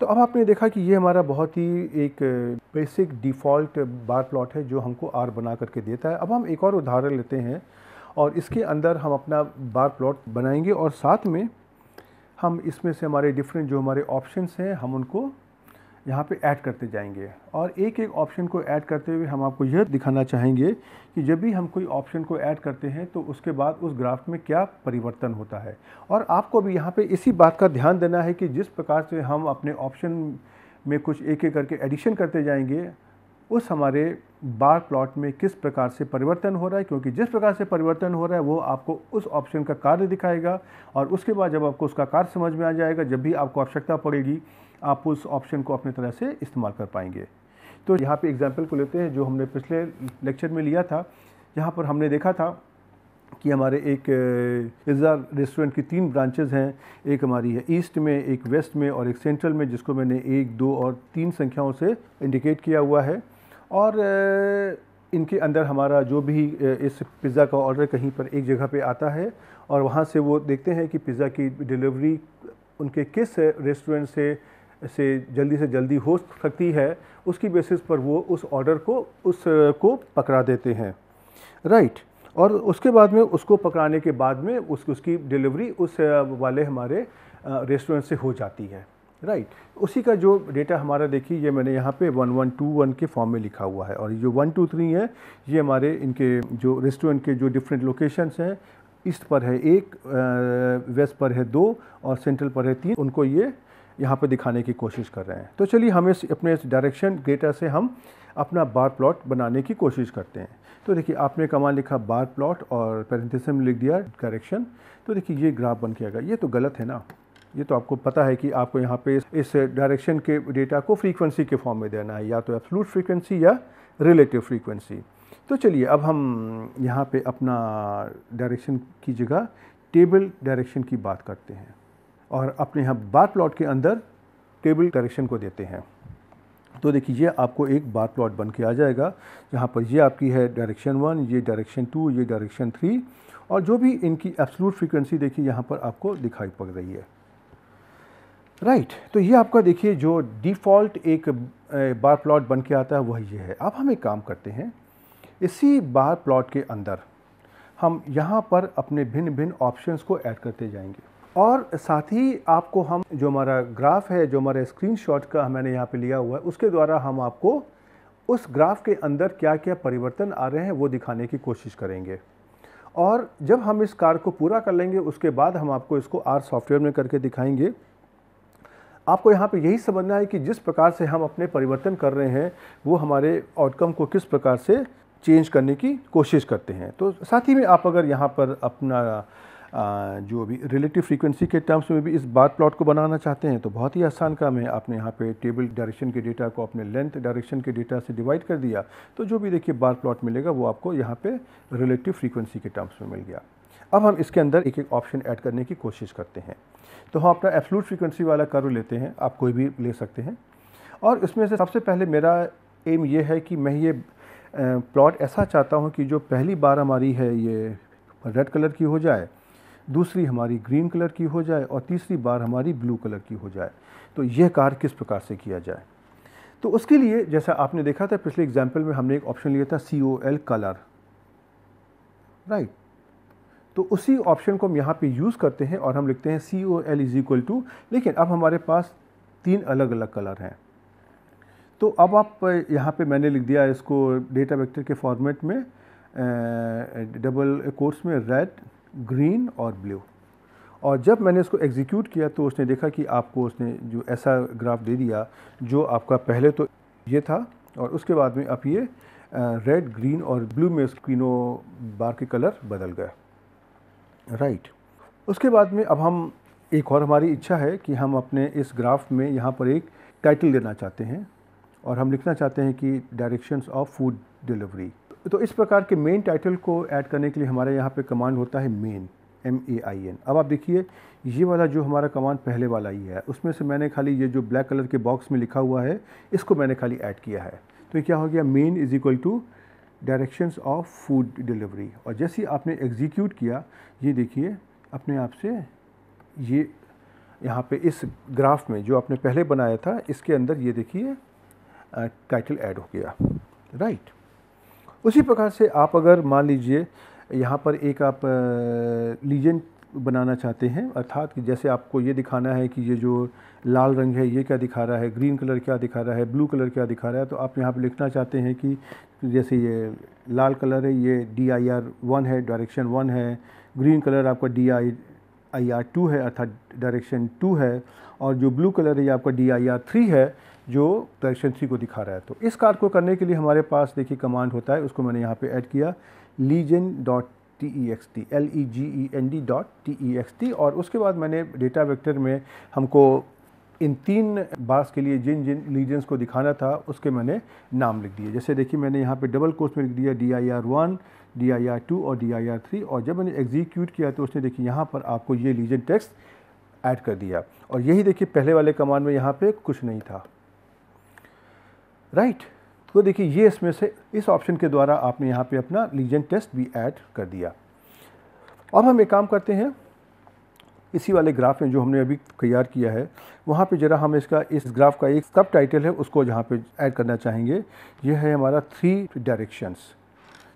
तो अब आपने देखा कि ये हमारा बहुत ही एक बेसिक डिफ़ॉल्ट बार प्लॉट है जो हमको आर बना करके देता है अब हम एक और उदाहरण लेते हैं और इसके अंदर हम अपना बार प्लॉट बनाएंगे और साथ में हम इसमें से हमारे डिफरेंट जो हमारे ऑप्शंस हैं हम उनको यहाँ पे ऐड करते जाएंगे और एक एक ऑप्शन को ऐड करते हुए हम आपको यह दिखाना चाहेंगे कि जब भी हम कोई ऑप्शन को ऐड करते हैं तो उसके बाद उस ग्राफ में क्या परिवर्तन होता है और आपको भी यहाँ पे इसी बात का ध्यान देना है कि जिस प्रकार से हम अपने ऑप्शन में कुछ एक एक करके एडिशन करते जाएंगे उस हमारे बार प्लॉट में किस प्रकार से परिवर्तन हो रहा है क्योंकि जिस प्रकार से परिवर्तन हो रहा है वो आपको उस ऑप्शन का कार्य दिखाएगा और उसके बाद जब आपको उसका कार्य समझ में आ जाएगा जब भी आपको आवश्यकता पड़ेगी आप उस ऑप्शन को अपनी तरह से इस्तेमाल कर पाएंगे तो यहाँ पे एग्जांपल को लेते हैं जो हमने पिछले लेक्चर में लिया था यहाँ पर हमने देखा था कि हमारे एक पिज्ज़ा रेस्टोरेंट की तीन ब्रांचेज़ हैं एक हमारी है ईस्ट में एक वेस्ट में और एक सेंट्रल में जिसको मैंने एक दो और तीन संख्याओं से इंडिकेट किया हुआ है और इनके अंदर हमारा जो भी इस पिज़्ज़ा का ऑर्डर कहीं पर एक जगह पे आता है और वहाँ से वो देखते हैं कि पिज़्ज़ा की डिलीवरी उनके किस रेस्टोरेंट से से जल्दी से जल्दी हो सकती है उसकी बेसिस पर वो उस ऑर्डर को उस को पकड़ा देते हैं राइट और उसके बाद में उसको पकड़ाने के बाद में उस उसकी डिलीवरी उस वाले हमारे रेस्टोरेंट से हो जाती है राइट right. उसी का जो डेटा हमारा देखिए ये मैंने यहाँ पे वन वन टू वन के फॉर्म में लिखा हुआ है और ये जो वन टू थ्री है ये हमारे इनके जो रेस्टोरेंट के जो डिफरेंट लोकेशंस हैं ईस्ट पर है एक वेस्ट पर है दो और सेंट्रल पर है तीन उनको ये यहाँ पर दिखाने की कोशिश कर रहे हैं तो चलिए हम इस अपने इस डायरेक्शन डेटा से हम अपना बार प्लॉट बनाने की कोशिश करते हैं तो देखिए आपने कमाल लिखा बार प्लॉट और पैरेंथिस में लिख दिया डायरेक्शन तो देखिए ये ग्राफ बन के आएगा ये तो गलत है ना ये तो आपको पता है कि आपको यहाँ पे इस डायरेक्शन के डेटा को फ्रीक्वेंसी के फॉर्म में देना है या तो एप्सलूट फ्रीक्वेंसी या रिलेटिव फ्रीक्वेंसी तो चलिए अब हम यहाँ पे अपना डायरेक्शन की जगह टेबल डायरेक्शन की बात करते हैं और अपने यहाँ बार प्लॉट के अंदर टेबल करेक्शन को देते हैं तो देखिए ये आपको एक बार प्लॉट बन के आ जाएगा जहाँ पर ये आपकी है डायरेक्शन वन ये डायरेक्शन टू ये डायरेक्शन थ्री और जो भी इनकी एब्सलूट फ्रीक्वेंसी देखिए यहाँ पर आपको दिखाई पड़ रही है राइट right, तो ये आपका देखिए जो डिफ़ॉल्ट एक बार प्लॉट बन के आता है वह ये है अब हम एक काम करते हैं इसी बार प्लॉट के अंदर हम यहाँ पर अपने भिन्न भिन्न ऑप्शंस को ऐड करते जाएंगे और साथ ही आपको हम जो हमारा ग्राफ है जो स्क्रीन स्क्रीनशॉट का मैंने यहाँ पे लिया हुआ है उसके द्वारा हम आपको उस ग्राफ के अंदर क्या क्या परिवर्तन आ रहे हैं वो दिखाने की कोशिश करेंगे और जब हम इस कार को पूरा कर लेंगे उसके बाद हम आपको इसको आर सॉफ्टवेयर में करके दिखाएंगे आपको यहाँ पे यही समझना है कि जिस प्रकार से हम अपने परिवर्तन कर रहे हैं वो हमारे आउटकम को किस प्रकार से चेंज करने की कोशिश करते हैं तो साथ ही में आप अगर यहाँ पर अपना जो अभी रिलेटिव फ्रीक्वेंसी के टर्म्स में भी इस बार प्लॉट को बनाना चाहते हैं तो बहुत ही आसान काम है आपने यहाँ पे टेबल डायरेक्शन के डेटा को अपने लेंथ डायरेक्शन के डेटा से डिवाइड कर दिया तो जो भी देखिए बार प्लॉट मिलेगा वो आपको यहाँ पे रिलेटिव फ्रीक्वेंसी के टर्म्स में मिल गया अब हम इसके अंदर एक एक ऑप्शन ऐड करने की कोशिश करते हैं तो हम अपना एफ्लूट फ्रीक्वेंसी वाला कर्व लेते हैं आप कोई भी ले सकते हैं और इसमें से सबसे पहले मेरा एम ये है कि मैं ये प्लॉट ऐसा चाहता हूँ कि जो पहली बार हमारी है ये रेड कलर की हो जाए दूसरी हमारी ग्रीन कलर की हो जाए और तीसरी बार हमारी ब्लू कलर की हो जाए तो यह कार्य किस प्रकार से किया जाए तो उसके लिए जैसा आपने देखा था पिछले एग्जाम्पल में हमने एक ऑप्शन लिया था C O L colour right तो उसी ऑप्शन को हम यहाँ पे यूज़ करते हैं और हम लिखते हैं C O L is equal to लेकिन अब हमारे पास तीन अलग अलग कलर हैं तो अब आप यहाँ पे मैंने लिख दिया इसको डेटा वेक्टर के फॉर्मेट में डबल कोर्स में रेड ग्रीन और ब्लू और जब मैंने इसको एग्जीक्यूट किया तो उसने देखा कि आपको उसने जो ऐसा ग्राफ दे दिया जो आपका पहले तो ये था और उसके बाद में आप ये रेड ग्रीन और ब्लू में स्क्रीनो बार के कलर बदल गए राइट उसके बाद में अब हम एक और हमारी इच्छा है कि हम अपने इस ग्राफ में यहाँ पर एक टाइटल देना चाहते हैं और हम लिखना चाहते हैं कि डायरेक्शंस ऑफ फूड डिलीवरी तो इस प्रकार के मेन टाइटल को ऐड करने के लिए हमारे यहाँ पे कमांड होता है main M A I N अब आप देखिए ये वाला जो हमारा कमांड पहले वाला ही है उसमें से मैंने खाली ये जो ब्लैक कलर के बॉक्स में लिखा हुआ है इसको मैंने खाली ऐड किया है तो क्या हो गया main is equal to directions of food delivery और जैसे आपने एग्जीक्यूट किया ये देखिए अपने आप से ये यहाँ पे इस ग्राफ में जो आपने पहले बनाया था इसके अंदर ये देखिए टाइटल ऐड हो गया राइट right. उसी प्रकार से आप अगर मान लीजिए यहाँ पर एक आप लीजेंड बनाना चाहते हैं अर्थात कि जैसे आपको ये दिखाना है कि ये जो लाल रंग है ये क्या दिखा रहा है ग्रीन कलर क्या दिखा रहा है ब्लू कलर क्या दिखा रहा है तो आप यहाँ पर लिखना चाहते हैं कि जैसे ये लाल कलर है ये डी आई आर वन है डायरेक्शन वन है ग्रीन कलर आपका D I I R two है अर्थात डायरेक्शन टू है और जो ब्लू कलर है ये आपका डी आई आर थ्री है जो डायरेक्शन सी को दिखा रहा है तो इस कार्ड को करने के लिए हमारे पास देखिए कमांड होता है उसको मैंने यहाँ पे ऐड किया legend dot T E X T L E G E N D dot T E X T और उसके बाद मैंने डेटा वेक्टर में हमको इन तीन बार्स के लिए जिन जिन लीजेंस को दिखाना था उसके मैंने नाम लिख दिए जैसे देखिए मैंने यहाँ पे डबल कोर्स में लिख दिया D I R one D I R two और डी आई आर थ्री और जब मैंने एग्जीक्यूट किया तो उसने देखिए यहाँ पर आपको ये लीजन टेक्स्ट ऐड कर दिया और यही देखिए पहले वाले कमांड में यहाँ पे कुछ नहीं था राइट तो देखिए ये इसमें से इस ऑप्शन के द्वारा आपने यहाँ पे अपना लीजन टेस्ट भी ऐड कर दिया अब हम एक काम करते हैं इसी वाले ग्राफ में जो हमने अभी तैयार किया है वहाँ पे ज़रा हम इसका इस ग्राफ का एक सब टाइटल है उसको जहाँ पे ऐड करना चाहेंगे ये है हमारा थ्री डायरेक्शंस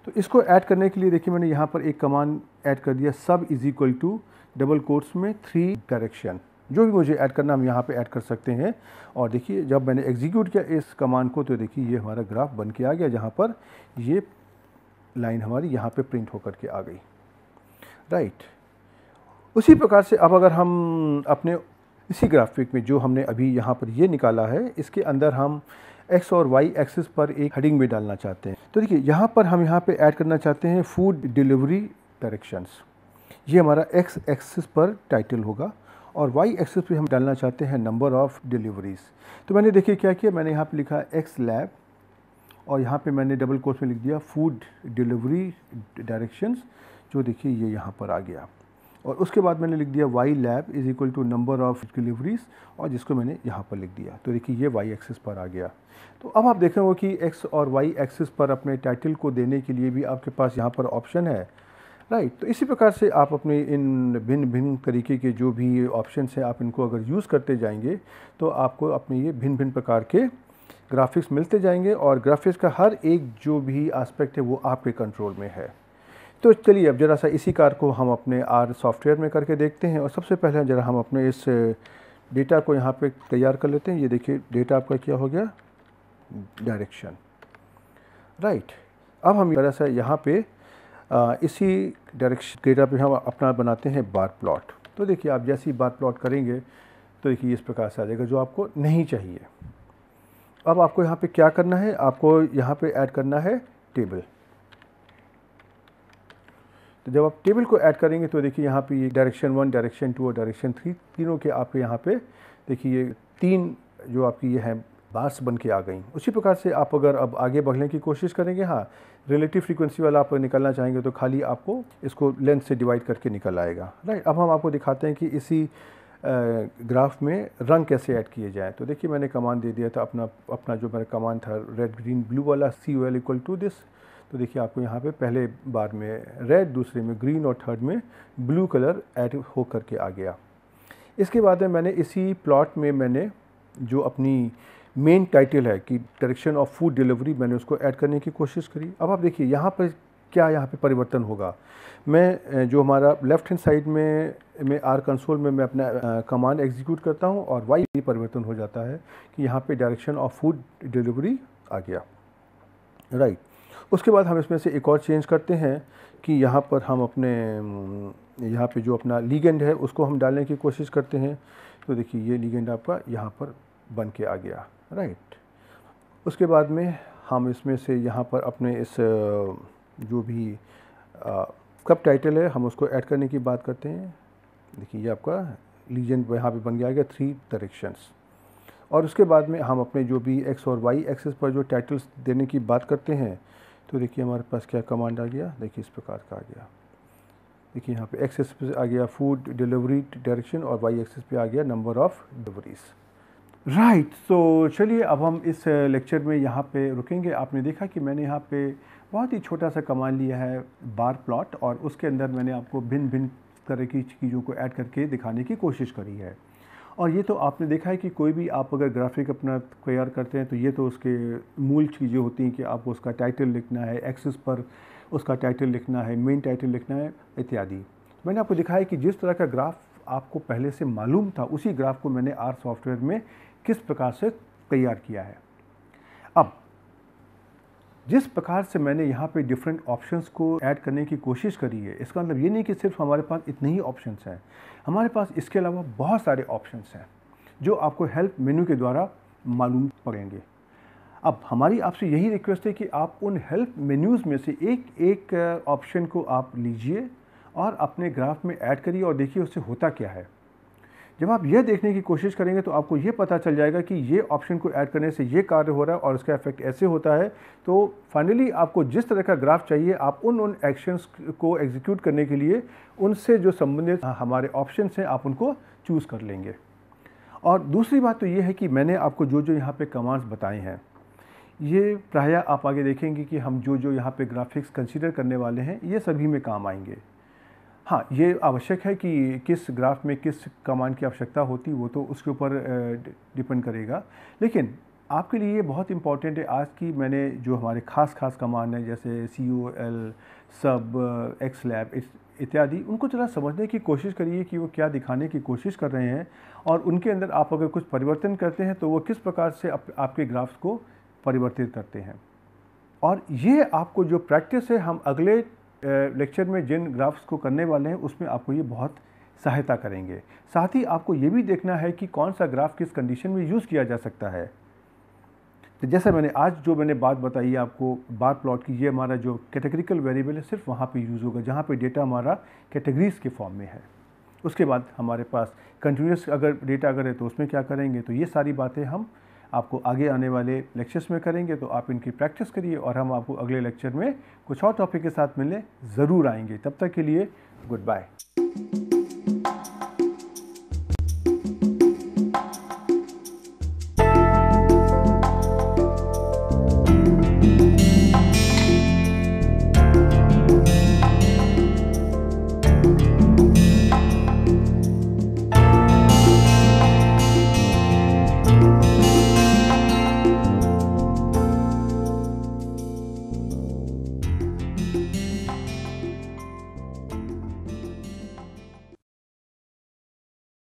तो इसको ऐड करने के लिए देखिए मैंने यहाँ पर एक कमान ऐड कर दिया sub is equal to double course में थ्री डायरेक्शन जो भी मुझे ऐड करना हम यहाँ पे ऐड कर सकते हैं और देखिए जब मैंने एग्जीक्यूट किया इस कमांड को तो देखिए ये हमारा ग्राफ बन के आ गया जहाँ पर ये लाइन हमारी यहाँ पे प्रिंट होकर के आ गई राइट उसी प्रकार से अब अगर हम अपने इसी ग्राफिक में जो हमने अभी यहाँ पर ये निकाला है इसके अंदर हम एक्स और वाई एक्सिस पर एक हेडिंग भी डालना चाहते हैं तो देखिए यहाँ पर हम यहाँ पर ऐड करना चाहते हैं फूड डिलीवरी डायरेक्शंस ये हमारा एक्स एक्सिस पर टाइटल होगा और वाई एक्सेस पे हम डालना चाहते हैं नंबर ऑफ़ डिलीवरीज़ तो मैंने देखिए क्या किया मैंने यहाँ पे लिखा एक्स लैब और यहाँ पे मैंने डबल कोर्स में लिख दिया फूड डिलीवरी डायरेक्शंस जो देखिए ये यहाँ पर आ गया और उसके बाद मैंने लिख दिया y lab is equal to number of deliveries और जिसको मैंने यहाँ पर लिख दिया तो देखिए ये वाई एक्सेस पर आ गया तो अब आप देख रहे हो कि एक्स और वाई एक्सेस पर अपने टाइटल को देने के लिए भी आपके पास यहाँ पर ऑप्शन है राइट तो इसी प्रकार से आप अपने इन भिन्न भिन्न तरीके के जो भी ऑप्शन हैं आप इनको अगर यूज़ करते जाएंगे तो आपको अपने ये भिन्न भिन्न प्रकार के ग्राफिक्स मिलते जाएंगे और ग्राफिक्स का हर एक जो भी एस्पेक्ट है वो आपके कंट्रोल में है तो चलिए अब ज़रा सा इसी कार को हम अपने आर सॉफ्टवेयर में करके देखते हैं और सबसे पहले ज़रा हम अपने इस डेटा को यहाँ पे तैयार कर लेते हैं ये देखिए डेटा आपका क्या हो गया डायरेक्शन राइट अब हम ज़रा सा यहाँ पर आ, इसी डायरेक्शन डेटा पे हम अपना बनाते हैं बार प्लॉट तो देखिए आप जैसे ही बार प्लॉट करेंगे तो देखिए इस प्रकार से आ जाएगा जो आपको नहीं चाहिए अब आपको यहाँ पे क्या करना है आपको यहाँ पे ऐड करना है टेबल तो जब आप टेबल को ऐड करेंगे तो देखिए यहाँ पे ये डायरेक्शन वन डायरेक्शन टू और डायरेक्शन थ्री तीनों के आपके यहाँ पे देखिए ये तीन जो आपकी ये हैं बार्स बन के आ गई उसी प्रकार से आप अगर अब आगे बढ़ने की कोशिश करेंगे हाँ रिलेटिव फ्रीक्वेंसी वाला आप निकालना चाहेंगे तो खाली आपको इसको लेंथ से डिवाइड करके निकल आएगा राइट अब हम आपको दिखाते हैं कि इसी ग्राफ में रंग कैसे ऐड किए जाएँ तो देखिए मैंने कमान दे दिया था अपना अपना जो मेरा कमान था रेड ग्रीन ब्लू वाला C well equal to this तो देखिए आपको यहाँ पे पहले बार में रेड दूसरे में ग्रीन और थर्ड में ब्लू कलर ऐड हो करके आ गया इसके बाद में मैंने इसी प्लॉट में मैंने जो अपनी मेन टाइटल है कि डायरेक्शन ऑफ फूड डिलीवरी मैंने उसको ऐड करने की कोशिश करी अब आप देखिए यहाँ पर क्या यहाँ पे परिवर्तन होगा मैं जो हमारा लेफ्ट हैंड साइड में मैं आर कंसोल में मैं अपना कमांड एग्जीक्यूट करता हूँ और वाई भी परिवर्तन हो जाता है कि यहाँ पे डायरेक्शन ऑफ फूड डिलीवरी आ गया राइट right. उसके बाद हम इसमें से एक और चेंज करते हैं कि यहाँ पर हम अपने यहाँ पे जो अपना लीगेंड है उसको हम डालने की कोशिश करते हैं तो देखिए ये लीगेंड आपका यहाँ पर बन के आ गया राइट उसके बाद में हम इसमें से यहाँ पर अपने इस जो भी कब टाइटल है हम उसको ऐड करने की बात करते हैं देखिए ये आपका लीजन यहाँ पे बन गया है थ्री डायरेक्शंस और उसके बाद में हम अपने जो भी एक्स और वाई एक्सेस पर जो टाइटल्स देने की बात करते हैं तो देखिए हमारे पास क्या कमांड आ गया देखिए इस प्रकार का आ गया देखिए यहाँ पे एक्सेस पे आ गया फूड डिलीवरी डायरेक्शन और वाई एक्सेस पे आ गया नंबर ऑफ़ डिलीवरीज़ राइट तो चलिए अब हम इस लेक्चर में यहाँ पे रुकेंगे आपने देखा कि मैंने यहाँ पे बहुत ही छोटा सा कमाल लिया है बार प्लॉट और उसके अंदर मैंने आपको भिन्न भिन्न तरह की चीज़ों को ऐड करके दिखाने की कोशिश करी है और ये तो आपने देखा है कि कोई भी आप अगर ग्राफिक अपना तैयार करते हैं तो ये तो उसके मूल चीज़ें होती हैं कि आपको उसका टाइटल लिखना है एक्सेस पर उसका टाइटल लिखना है मेन टाइटल लिखना है इत्यादि तो मैंने आपको दिखाया कि जिस तरह का ग्राफ आपको पहले से मालूम था उसी ग्राफ को मैंने आर सॉफ्टवेयर में किस प्रकार से तैयार किया है अब जिस प्रकार से मैंने यहाँ पे डिफरेंट ऑप्शंस को ऐड करने की कोशिश करी है इसका मतलब ये नहीं कि सिर्फ हमारे पास इतने ही ऑप्शंस हैं हमारे पास इसके अलावा बहुत सारे ऑप्शंस हैं जो आपको हेल्प मेन्यू के द्वारा मालूम पड़ेंगे अब हमारी आपसे यही रिक्वेस्ट है कि आप उन हेल्प मेन्यूज़ में से एक एक ऑप्शन uh, को आप लीजिए और अपने ग्राफ में ऐड करिए और देखिए उससे होता क्या है जब आप यह देखने की कोशिश करेंगे तो आपको ये पता चल जाएगा कि ये ऑप्शन को ऐड करने से ये कार्य हो रहा है और इसका इफेक्ट ऐसे होता है तो फाइनली आपको जिस तरह का ग्राफ चाहिए आप उन उन एक्शंस को एग्जीक्यूट करने के लिए उनसे जो संबंधित हाँ, हमारे ऑप्शन हैं आप उनको चूज़ कर लेंगे और दूसरी बात तो ये है कि मैंने आपको जो जो यहाँ पर कमांड्स बताए हैं ये प्रायः आप आगे देखेंगे कि हम जो जो यहाँ पे ग्राफिक्स कंसीडर करने वाले हैं ये सभी में काम आएंगे हाँ ये आवश्यक है कि किस ग्राफ में किस कमांड की आवश्यकता होती वो तो उसके ऊपर डिपेंड करेगा लेकिन आपके लिए ये बहुत इंपॉर्टेंट है आज की मैंने जो हमारे खास खास कमांड हैं जैसे C O L sub X lab इत्यादि उनको ज़रा समझने की कोशिश करिए कि वो क्या दिखाने की कोशिश कर रहे हैं और उनके अंदर आप अगर कुछ परिवर्तन करते हैं तो वो किस प्रकार से आप, आपके ग्राफ्स को परिवर्तित करते हैं और ये आपको जो प्रैक्टिस है हम अगले लेक्चर में जिन ग्राफ्स को करने वाले हैं उसमें आपको ये बहुत सहायता करेंगे साथ ही आपको ये भी देखना है कि कौन सा ग्राफ किस कंडीशन में यूज़ किया जा सकता है तो जैसे मैंने आज जो मैंने बात बताई है आपको बार प्लॉट की ये हमारा जो कैटेगरिकल वेरिएबल है सिर्फ वहाँ पे यूज़ होगा जहाँ पे डेटा हमारा कैटेगरीज़ के फॉर्म में है उसके बाद हमारे पास कंटिन्यूस अगर डेटा अगर है तो उसमें क्या करेंगे तो ये सारी बातें हम आपको आगे आने वाले लेक्चर्स में करेंगे तो आप इनकी प्रैक्टिस करिए और हम आपको अगले लेक्चर में कुछ और टॉपिक के साथ मिलने ज़रूर आएंगे तब तक के लिए गुड बाय